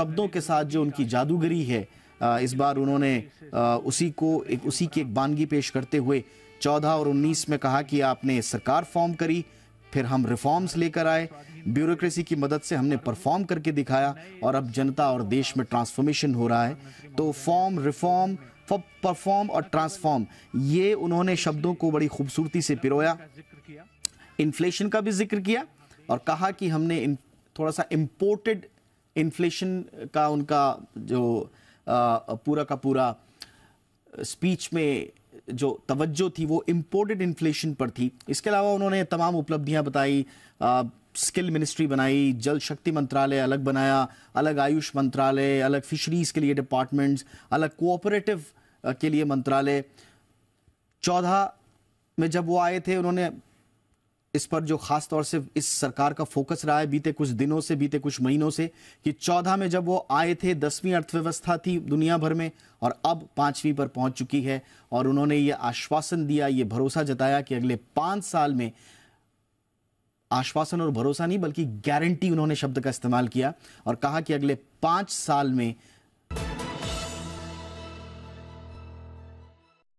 शब्दों के साथ जो उनकी जादूगरी है इस बार उन्होंने उसी को एक उसी की एक बानगी पेश करते हुए चौदह और उन्नीस में कहा कि आपने सरकार फॉर्म करी फिर हम रिफॉर्म्स लेकर आए ब्यूरोक्रेसी की मदद से हमने परफॉर्म करके दिखाया और अब जनता और देश में ट्रांसफॉर्मेशन हो रहा है तो फॉर्म रिफॉर्म परफॉर्म और ट्रांसफॉर्म ये उन्होंने शब्दों को बड़ी खूबसूरती से पिरोया इन्फ्लेशन का भी जिक्र किया और कहा कि हमने थोड़ा सा इम्पोर्टेड इन्फ्लेशन का उनका जो पूरा का पूरा स्पीच में जो तवज्जो थी वो इम्पोर्टेड इन्फ्लेशन पर थी इसके अलावा उन्होंने तमाम उपलब्धियां बताई स्किल मिनिस्ट्री बनाई जल शक्ति मंत्रालय अलग बनाया अलग आयुष मंत्रालय अलग फिशरीज़ के लिए डिपार्टमेंट्स अलग कोऑपरेटिव के लिए मंत्रालय चौदह में जब वो आए थे उन्होंने इस पर जो खास तौर से इस सरकार का फोकस रहा है बीते कुछ दिनों से बीते कुछ महीनों से कि चौदह में जब वो आए थे दसवीं अर्थव्यवस्था थी दुनिया भर में और अब पांचवीं पर पहुंच चुकी है और उन्होंने ये आश्वासन दिया ये भरोसा जताया कि अगले पांच साल में आश्वासन और भरोसा नहीं बल्कि गारंटी उन्होंने शब्द का इस्तेमाल किया और कहा कि अगले पांच साल में